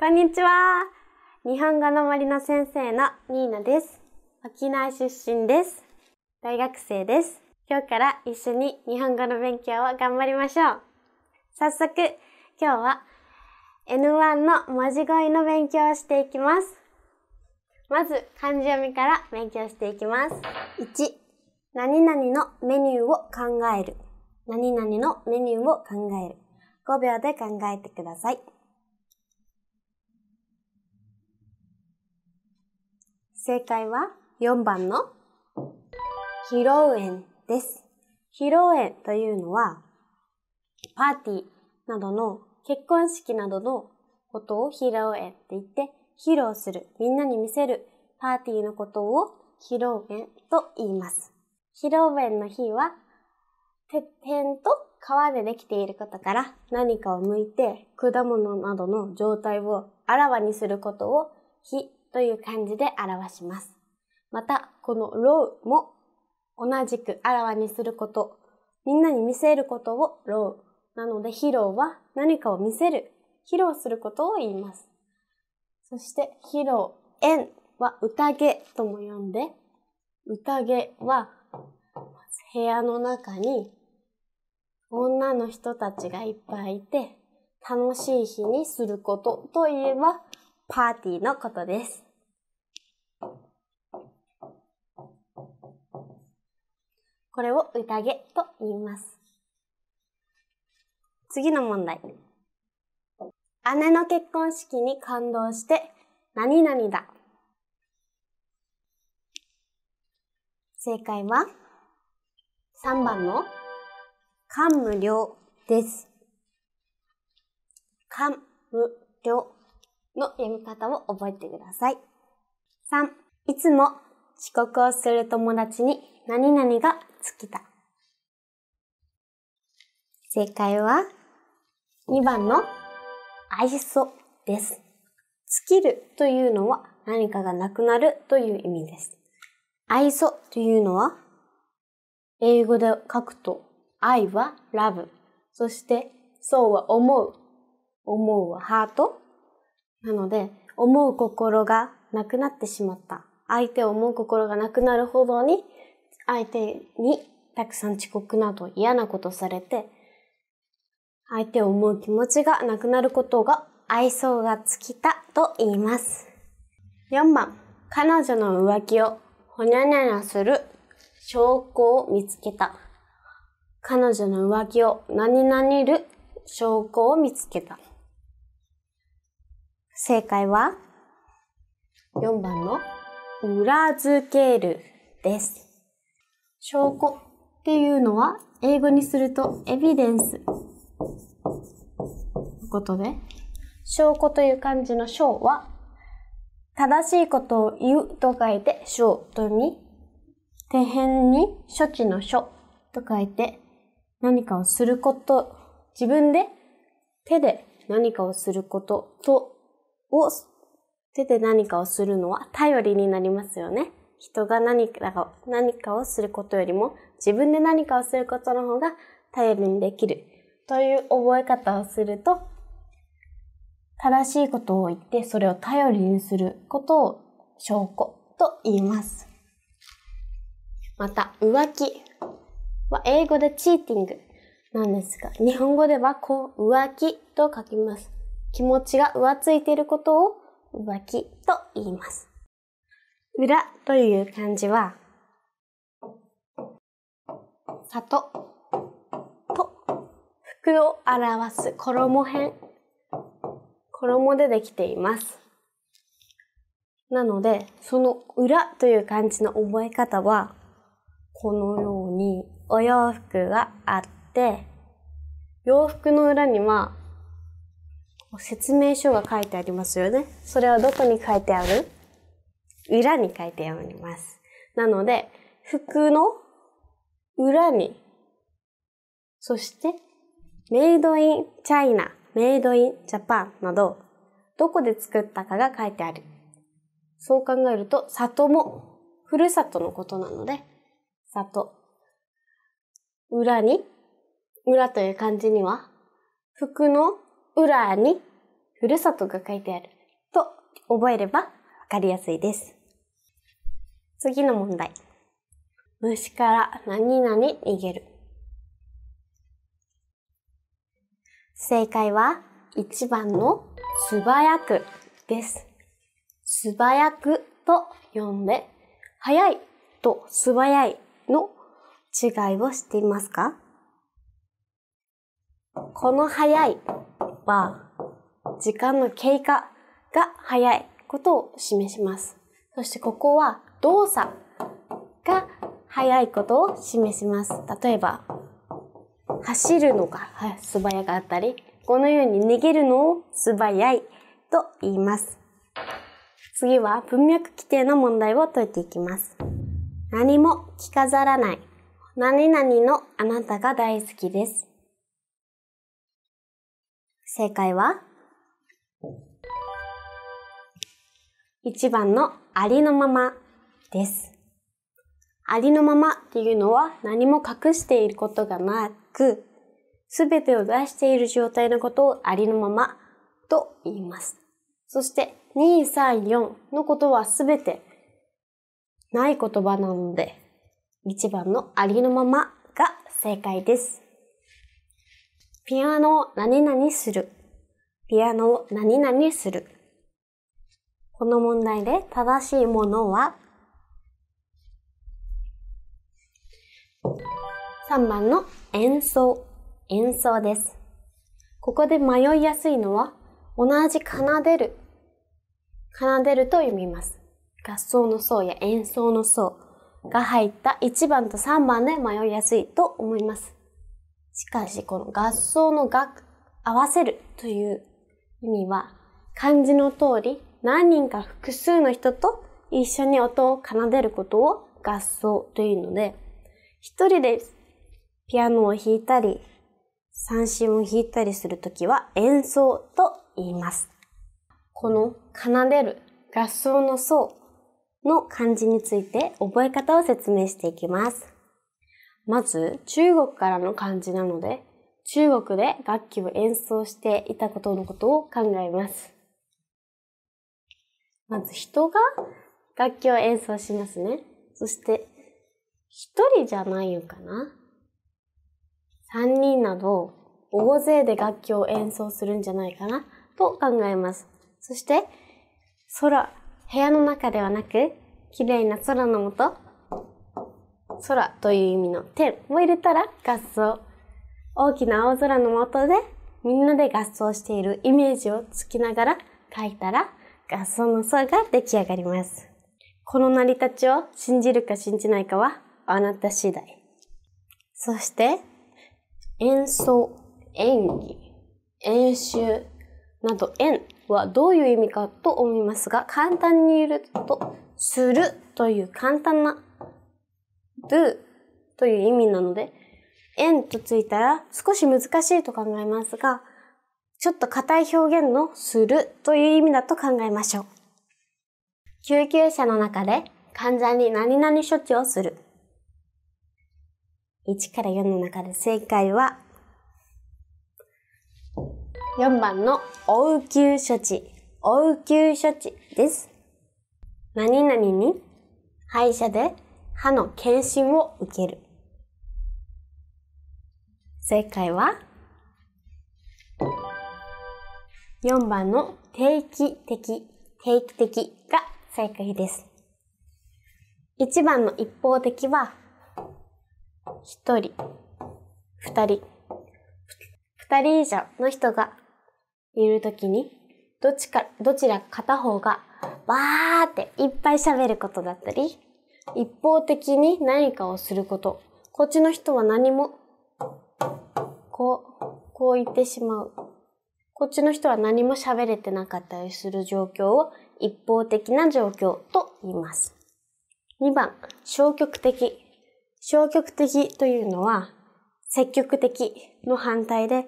こんにちは。日本語の森の先生のニーナです。沖縄出身です。大学生です。今日から一緒に日本語の勉強を頑張りましょう。早速、今日は N1 の文字語彙の勉強をしていきます。まず、漢字読みから勉強していきます。1、何々のメニューを考える。何々のメニューを考える。5秒で考えてください。正解は4番の披露宴です。披露宴というのは、パーティーなどの結婚式などのことを披露宴って言って、披露する、みんなに見せるパーティーのことを披露宴と言います。披露宴の日は、てっぺんと皮でできていることから何かを剥いて果物などの状態をあらわにすることを火という漢字で表します。また、このロウも同じくあらわにすること、みんなに見せることをロウ。なので、披露は何かを見せる、披露することを言います。そして、披露、縁は宴とも呼んで、宴は部屋の中に女の人たちがいっぱいいて、楽しい日にすることといえば、パーティーのことです。これを宴と言います。次の問題。姉の結婚式に感動して、何々だ。正解は、3番の、感無量です。感無量の読み方を覚えてください。3、いつも遅刻をする友達に何々がきだ。正解は2番の愛想です。尽きるというのは何かがなくなるという意味です。愛想というのは英語で書くと愛はラブ、そしてそうは思う、思うはハート。なので思う心がなくなってしまった。相手を思う心がなくなるほどに相手にたくさん遅刻など嫌なことされて、相手を思う気持ちがなくなることが愛想が尽きたと言います。4番、彼女の浮気をほにゃにゃにゃする証拠を見つけた。彼女の浮気を何々る証拠を見つけた。正解は4番の裏付けるです。証拠っていうのは、英語にするとエビデンス。とことで、証拠という漢字の証は、正しいことを言うと書いて証と読み、手辺に処置の書と書いて、何かをすること、自分で手で何かをすることとを手で何かをするのは頼りになりますよね。人が何か何かをすることよりも自分で何かをすることの方が頼りにできるという覚え方をすると正しいことを言ってそれを頼りにすることを証拠と言います。また、浮気は英語でチーティングなんですが、日本語ではこう、浮気と書きます。気持ちが浮ついていることを浮気と言います。裏という漢字は、里と服を表す衣編、衣でできています。なので、その裏という漢字の覚え方は、このようにお洋服があって、洋服の裏には説明書が書いてありますよね。それはどこに書いてある裏に書いてあります。なので、服の裏に、そして、メイドインチャイナ、メイドインジャパンなど、どこで作ったかが書いてある。そう考えると、里も、ふるさとのことなので、里。裏に、裏という漢字には、服の裏に、ふるさとが書いてある。と、覚えればわかりやすいです。次の問題。虫から何々逃げる。正解は1番の素早くです。素早くと読んで、早いと素早いの違いを知っていますかこの早いは時間の経過が早いことを示します。そしてここは動作が速いことを示します。例えば、走るのが素早かったり、このように逃げるのを素早いと言います。次は文脈規定の問題を解いていきます。何も着飾らない。何々のあなたが大好きです。正解は1番のありのままです。ありのままっていうのは何も隠していることがなく、すべてを出している状態のことをありのままと言います。そして234のことはすべてない言葉なので、1番のありのままが正解です。ピアノを何々する。ピアノを何々する。この問題で正しいものは3番の演奏、演奏です。ここで迷いやすいのは、同じ奏でる、奏でると読みます。合奏の層や演奏の層が入った1番と3番で迷いやすいと思います。しかし、この合奏の楽、合わせるという意味は、漢字の通り何人か複数の人と一緒に音を奏でることを合奏というので、一人でピアノを弾いたり、三振を弾いたりするときは演奏と言います。この奏でる合奏の奏の漢字について覚え方を説明していきます。まず中国からの漢字なので中国で楽器を演奏していたことのことを考えます。まず人が楽器を演奏しますね。そして一人じゃないのかな三人など、大勢で楽器を演奏するんじゃないかなと考えます。そして、空、部屋の中ではなく、綺麗な空のもと、空という意味の天も入れたら合奏。大きな青空の下でみんなで合奏しているイメージをつきながら書いたら合奏の層が出来上がります。この成り立ちを信じるか信じないかはあなた次第。そして、演奏、演技、演習など、演はどういう意味かと思いますが、簡単に言うと、するという簡単な do という意味なので、円とついたら少し難しいと考えますが、ちょっと硬い表現のするという意味だと考えましょう。救急車の中で患者に何々処置をする。1から4の中で正解は、4番の応急処置、応急処置です。何々に歯医者で歯の検診を受ける。正解は、4番の定期的、定期的が正解です。1番の一方的は、1人、2人、2人以上の人がいるときに、どっちか、どちら片方がわーっていっぱい喋ることだったり、一方的に何かをすること。こっちの人は何も、こう、こう言ってしまう。こっちの人は何も喋れてなかったりする状況を一方的な状況と言います。2番、消極的。消極的というのは、積極的の反対で、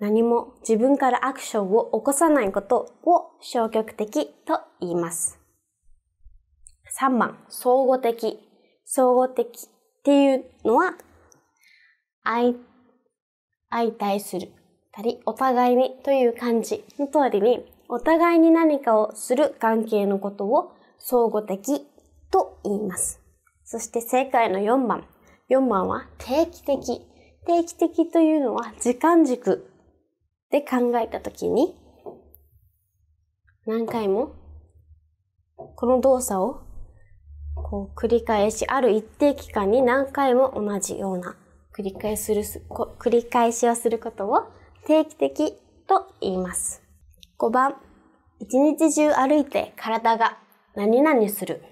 何も自分からアクションを起こさないことを消極的と言います。3番、相互的。相互的っていうのは、相、相対する。たり、お互いにという感じの通りに、お互いに何かをする関係のことを相互的と言います。そして正解の4番、4番は定期的。定期的というのは時間軸で考えたときに、何回もこの動作をこう繰り返し、ある一定期間に何回も同じような繰り返する繰り返しをすることを定期的と言います。5番、一日中歩いて体が何々する。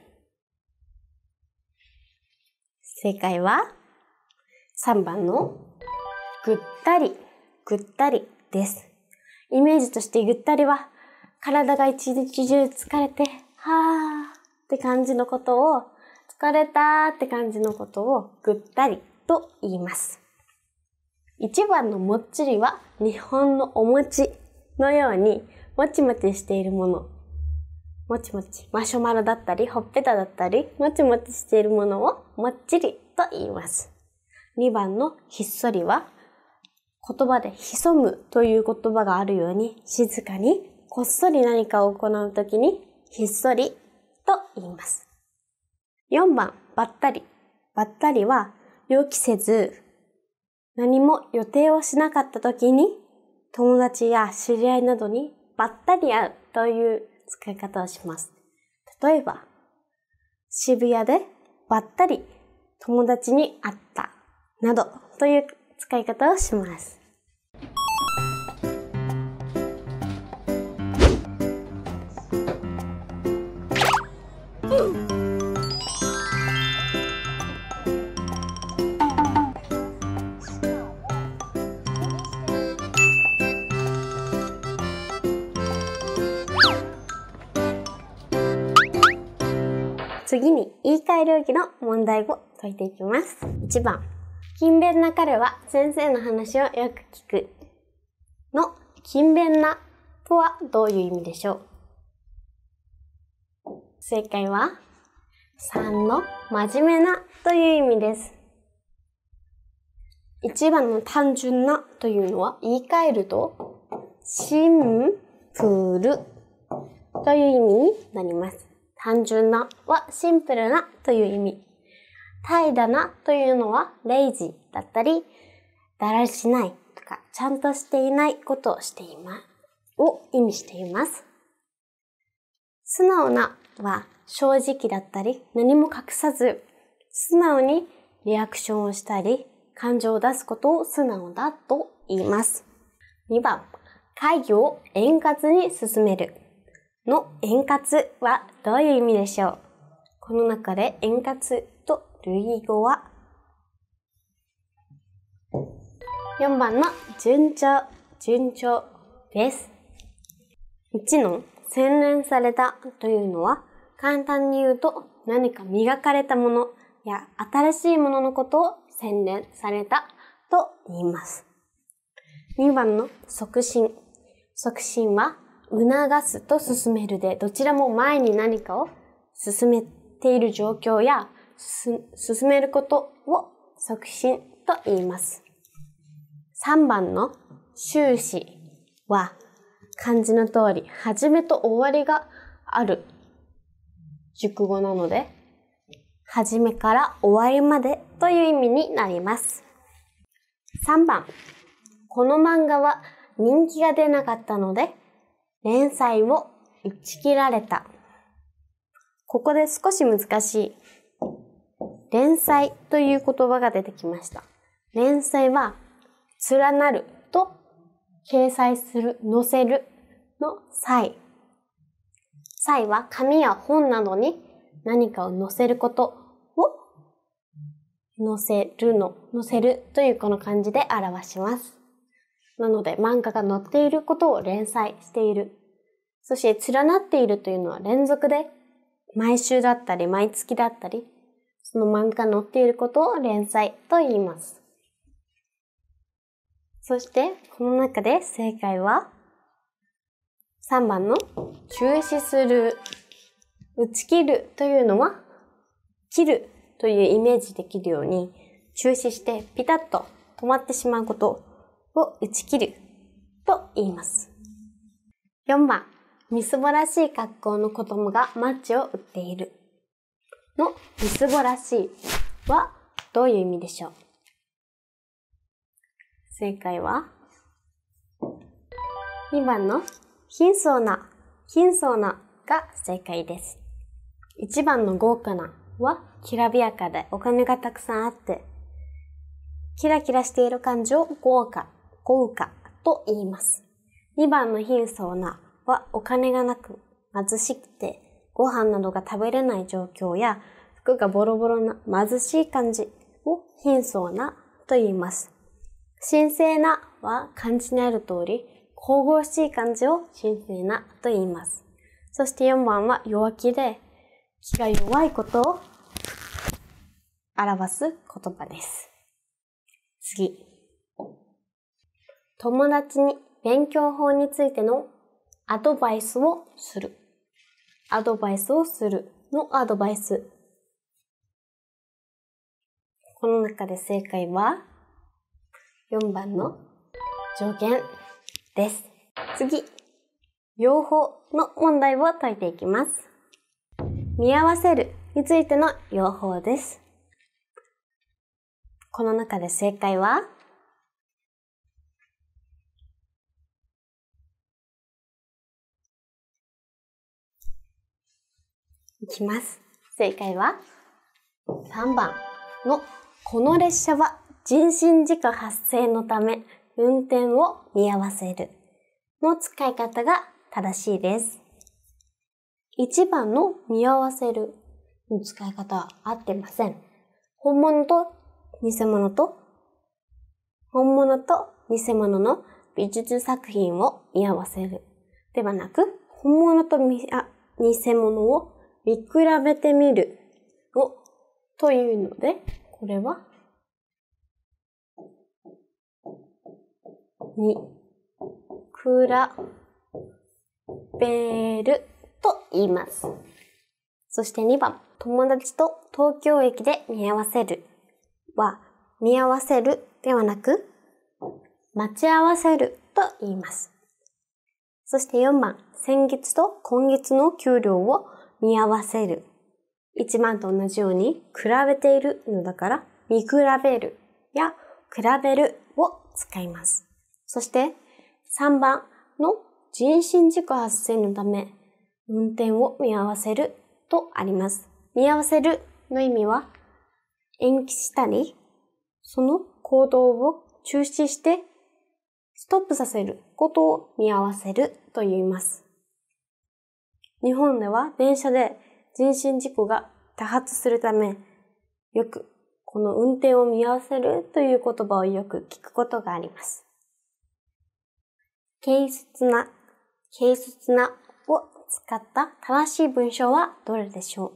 正解は3番のぐったり、ぐったりです。イメージとしてぐったりは体が一日中疲れて、はーって感じのことを疲れたって感じのことをぐったりと言います。1番のもっちりは日本のお餅のようにもちもちしているものもちもち、マシュマロだったり、ほっぺただったり、もちもちしているものをもっちりと言います。2番のひっそりは、言葉で潜むという言葉があるように、静かに、こっそり何かを行うときに、ひっそりと言います。4番、ばったり。ばったりは、予期せず、何も予定をしなかったときに、友達や知り合いなどにばったり会うという使い方をします。例えば、渋谷でばったり友達に会ったなどという使い方をします。次に言い換え領域の問題を解いていきます。1番。勤勉な彼は先生の話をよく聞く。の、勤勉なとはどういう意味でしょう正解は、3の真面目なという意味です。1番の単純なというのは言い換えると、シンプルという意味になります。単純なはシンプルなという意味。怠惰なというのはレイジーだったり、だらしないとか、ちゃんとしていないことをしています。を意味しています。素直なは正直だったり、何も隠さず、素直にリアクションをしたり、感情を出すことを素直だと言います。2番、会議を円滑に進める。の円滑はどういう意味でしょうこの中で円滑と類語は4番の順調、順調です。1の洗練されたというのは簡単に言うと何か磨かれたものや新しいもののことを洗練されたと言います。2番の促進。促進は促すと進めるで、どちらも前に何かを進めている状況や、進めることを促進と言います。3番の終始は、漢字の通り、始めと終わりがある熟語なので、始めから終わりまでという意味になります。3番、この漫画は人気が出なかったので、連載を打ち切られた。ここで少し難しい。連載という言葉が出てきました。連載は、連なると、掲載する、載せるの際。際は紙や本などに何かを載せることを載せるの、載せるというこの漢字で表します。なので、漫画が載っていることを連載している。そして、連なっているというのは連続で、毎週だったり、毎月だったり、その漫画が載っていることを連載と言います。そして、この中で正解は、3番の中止する、打ち切るというのは、切るというイメージできるように、中止してピタッと止まってしまうことを打ち切ると言います。4番、みすぼらしい格好の子供がマッチを売っている。の、みすぼらしいはどういう意味でしょう正解は、2番の貧相な、貧相なが正解です。1番の豪華なはきらびやかでお金がたくさんあって、キラキラしている感じを豪華豪華と言います。2番の貧相なはお金がなく貧しくてご飯などが食べれない状況や服がボロボロな貧しい感じを貧相なと言います。神聖なは漢字にある通り神々しい感じを神聖なと言います。そして4番は弱気で気が弱いことを表す言葉です。次。友達に勉強法についてのアドバイスをする。アドバイスをするのアドバイス。この中で正解は4番の助言です。次、用法の問題を解いていきます。見合わせるについての用法です。この中で正解はいきます。正解は3番のこの列車は人身事故発生のため運転を見合わせるの使い方が正しいです。1番の見合わせるの使い方は合ってません。本物と偽物と本物と偽物の美術作品を見合わせるではなく本物と偽物を見比べてみるを、というので、これは、に、くら、べると言います。そして2番、友達と東京駅で見合わせるは、見合わせるではなく、待ち合わせると言います。そして4番、先月と今月の給料を見合わせる。1万と同じように比べているのだから見比べるや比べるを使います。そして3番の人身事故発生のため運転を見合わせるとあります。見合わせるの意味は延期したりその行動を中止してストップさせることを見合わせると言います。日本では電車で人身事故が多発するため、よくこの運転を見合わせるという言葉をよく聞くことがあります。軽率な、軽率なを使った正しい文章はどれでしょう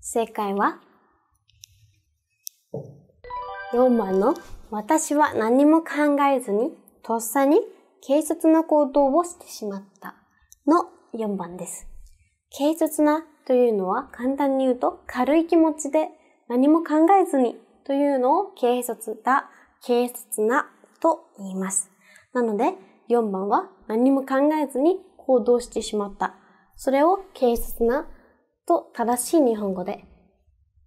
正解は4番の私は何も考えずにとっさに軽率な行動をしてしまったの4番です。軽率なというのは簡単に言うと軽い気持ちで何も考えずにというのを軽率だ、軽率なと言います。なので4番は何も考えずに行動してしまった。それを軽率なと正しい日本語で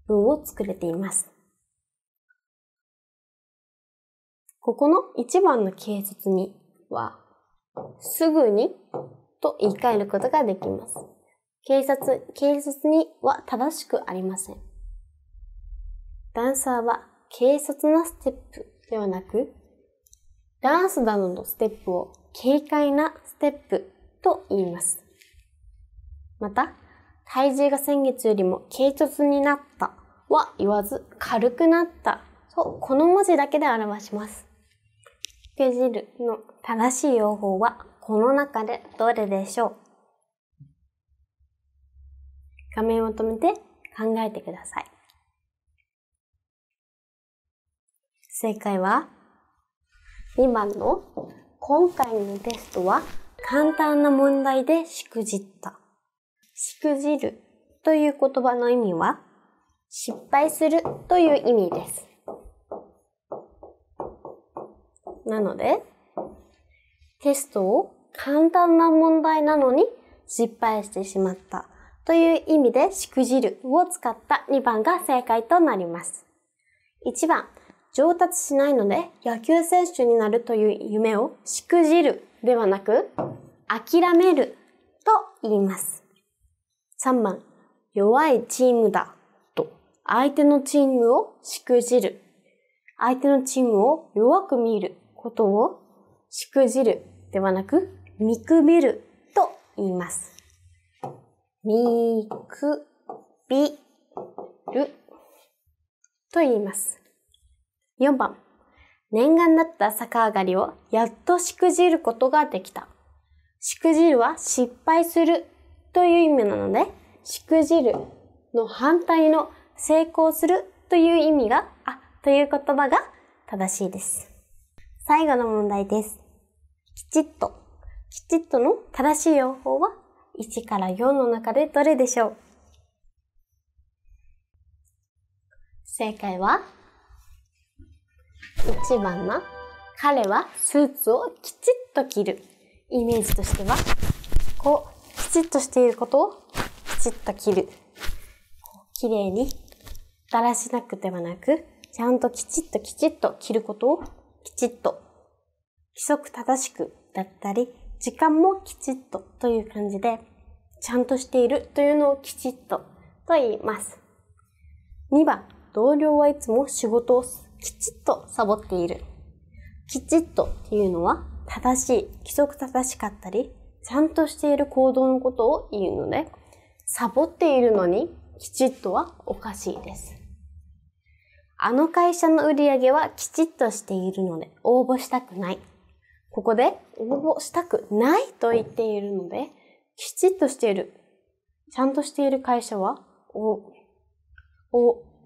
文を作れています。ここの1番の軽率には、すぐにと言い換えることができます。警察、警察には正しくありません。ダンサーは軽率なステップではなく、ダンスなどのステップを軽快なステップと言います。また、体重が先月よりも軽率になったは言わず軽くなったとこの文字だけで表します。ペーの正しい用法はこの中でどれでしょう画面を止めて考えてください。正解は2番の今回のテストは簡単な問題でしくじった。しくじるという言葉の意味は失敗するという意味です。なので、テストを簡単な問題なのに失敗してしまったという意味でしくじるを使った2番が正解となります。1番、上達しないので野球選手になるという夢をしくじるではなく諦めると言います。3番、弱いチームだと相手のチームをしくじる。相手のチームを弱く見ることをしくじるではなく、見くびると言います。みくびると言います。4番、念願だった逆上がりをやっとしくじることができた。しくじるは失敗するという意味なので、しくじるの反対の成功するという意味が、あ、という言葉が正しいです。最後の問題です。きちっと、きちっとの正しい用法は1から4の中でどれでしょう正解は1番の彼はスーツをきちっと着る。イメージとしては、こう、きちっとしていることをきちっと着る。綺麗に、だらしなくではなく、ちゃんときちっときちっと着ることをきちっと規則正しくだったり、時間もきちっとという感じで、ちゃんとしているというのをきちっとと言います。2番、同僚はいつも仕事をきちっとサボっている。きちっとっていうのは、正しい、規則正しかったり、ちゃんとしている行動のことを言うので、サボっているのにきちっとはおかしいです。あの会社の売り上げはきちっとしているので応募したくない。ここで応募したくないと言っているので、きちっとしている、ちゃんとしている会社は、応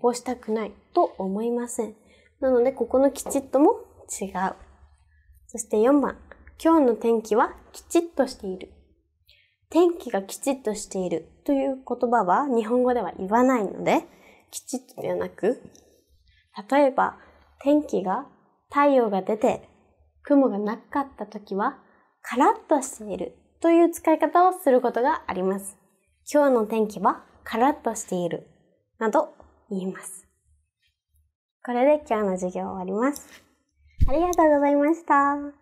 募したくないと思いません。なので、ここのきちっとも違う。そして4番、今日の天気はきちっとしている。天気がきちっとしているという言葉は日本語では言わないので、きちっとではなく、例えば、天気が太陽が出て雲がなかった時は、カラッとしているという使い方をすることがあります。今日の天気はカラッとしているなど言います。これで今日の授業を終わります。ありがとうございました。